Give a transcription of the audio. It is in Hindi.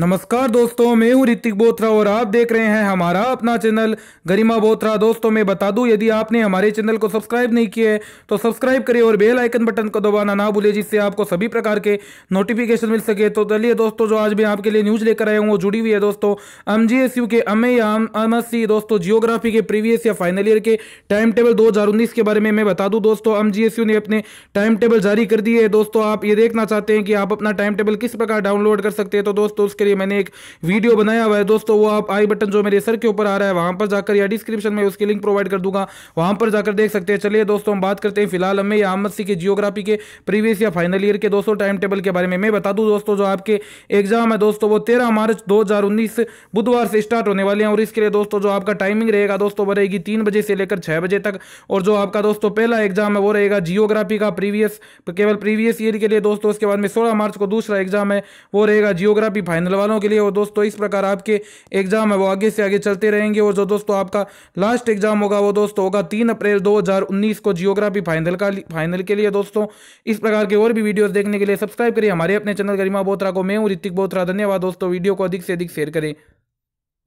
नमस्कार दोस्तों मैं हूं ऋतिक बोथरा और आप देख रहे हैं हमारा अपना चैनल गरिमा बोथरा दोस्तों मैं बता दूं यदि आपने हमारे चैनल को सब्सक्राइब नहीं किया है तो सब्सक्राइब करें और बेल आइकन बटन को दबाना ना भूलें जिससे आपको सभी प्रकार के नोटिफिकेशन मिल सके तो चलिए दोस्तों जो आज भी आपके लिए न्यूज लेकर आए हूँ वो जुड़ी हुई है दोस्तों एम के एम या एम दोस्तों जियोग्राफी के प्रीवियस या फाइनल ईयर के टाइम टेबल दो के बारे में मैं बता दूँ दोस्तों एम ने अपने टाइम टेबल जारी कर दिए है दोस्तों आप ये देखना चाहते हैं कि आप अपना टाइम टेबल किस प्रकार डाउनलोड कर सकते हैं तो दोस्तों उसके लिए मैंने एक वीडियो बनाया हुआ है दोस्तों वो आप आई बटन जो मेरे सर के ऊपर आ रहा है वहां पर जाकर या डिस्क्रिप्शन में उसकी लिंक प्रोवाइड कर दूंगा वहां पर जाकर देख सकते हैं चलिए दोस्तों हम बात करते हैं फिलहाल हमें या अहमद सी के जियोग्राफी के प्रीवियस या फाइनल ईयर के दोस्तों टाइम टेबल के बारे में मैं बता दूँ दोस्तों जो आपके एग्जाम है दोस्तों वो तेरह मार्च दो बुधवार से स्टार्ट होने वाले हैं और इसके लिए दोस्तों जो आपका टाइमिंग रहेगा दोस्तों वो रहेगी तीन बजे से लेकर छः बजे तक और जो आपका दोस्तों पहला एग्जाम है वो रहेगा जियोग्राफी का प्रीवियस केवल प्रीवियस ईयर के लिए दोस्तों उसके बाद में सोलह मार्च को दूसरा एग्जाम है वो रहेगा जियोग्राफी फाइनल चैनल वालों के लिए और दोस्तों इस प्रकार आपके एग्जाम है वो आगे से आगे चलते रहेंगे और जो दोस्तों आपका लास्ट एग्जाम होगा वो दोस्तों होगा तीन अप्रैल 2019 को जियोग्राफी फाइनल का फाइनल के लिए दोस्तों इस प्रकार के और भी वीडियोस देखने के लिए सब्सक्राइब करिए हमारे अपने चैनल गरिमा बोत्रा को मैं हूँ ऋतिक बोत्रा धन्यवाद दोस्तों वीडियो को अधिक से अधिक शेयर करें